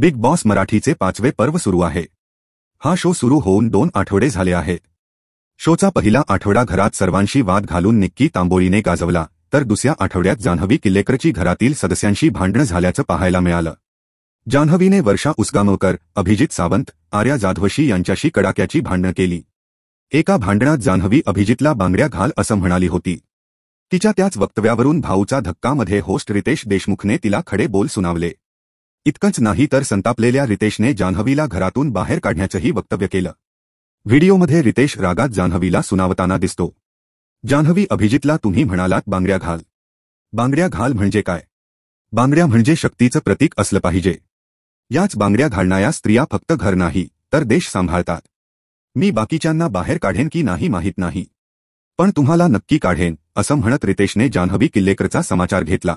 big boss मराठीचे पाचवे पर्व सुरू आहे हा शो सुरू होऊन दोन आठवडे झाले आहेत शोचा पहिला आठवडा घरात सर्वांशी वाद घालून निक्की तांबोळीने गाजवला तर दुसऱ्या आठवड्यात जान्हवी किल्लेकरची घरातील सदस्यांशी भांडणं झाल्याचं पाहायला मिळालं जान्हवीने वर्षा उसगामोकर अभिजित सावंत आर्या जाधवशी यांच्याशी कडाक्याची भांडणं केली एका भांडणात जान्हवी अभिजितला बांगड्या घाल असं म्हणाली होती तिच्या त्याच वक्तव्यावरून भाऊचा धक्कामध्ये होस्ट रितेश देशमुखने तिला खडे बोल सुनावले इतकंच नाही तर संतापलेल्या रितेशने जान्हवीला घरातून बाहेर काढण्याचंही वक्तव्य केलं व्हिडिओमध्ये रितेश रागात जान्हवीला सुनावताना दिसतो जान्हवी अभिजितला तुम्ही म्हणालात बांगड्या घाल बांगड्या घाल म्हणजे काय बांगड्या म्हणजे शक्तीचं प्रतीक असलं पाहिजे याच बांगड्या घालणाऱ्या स्त्रिया फक्त घर नाही तर देश सांभाळतात मी बाकीच्यांना बाहेर काढेन की नाही माहीत नाही पण तुम्हाला नक्की काढेन असं म्हणत रितेशने जान्हवी किल्लेकरचा समाचार घेतला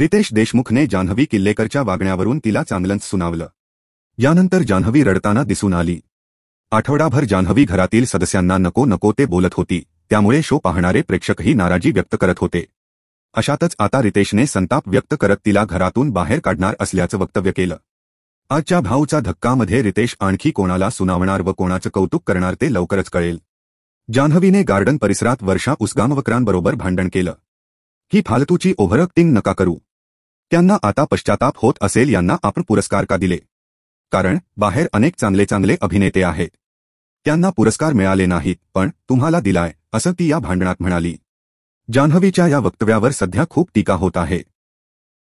रितेश देशमुखने जान्हवी किल्लेकरच्या वागण्यावरून तिला चांगलंच सुनावलं यानंतर जान्हवी रडताना दिसून आली आठवडाभर जान्हवी घरातील सदस्यांना नको नको ते बोलत होती त्यामुळे शो पाहणारे प्रेक्षकही नाराजी व्यक्त करत होते अशातच आता रितेशने संताप व्यक्त करत तिला घरातून बाहेर काढणार असल्याचं वक्तव्य केलं आजच्या भाऊचा धक्कामध्ये रितेश आणखी कोणाला सुनावणार व कोणाचं कौतुक करणार ते लवकरच कळेल जान्हवीने गार्डन परिसरात वर्षा उसगामवकरांबरोबर भांडण केलं ही फालतूची ओव्हरअक्टिंग नका करू त्यांना आता पश्चाताप होत असेल यांना आपण पुरस्कार का दिले कारण बाहेर अनेक चांगले चांगले अभिनेते आहेत त्यांना पुरस्कार मिळाले नाहीत पण तुम्हाला दिलाय असं ती या भांडणात म्हणाली जान्हवीच्या या वक्तव्यावर सध्या खूप टीका होत आहे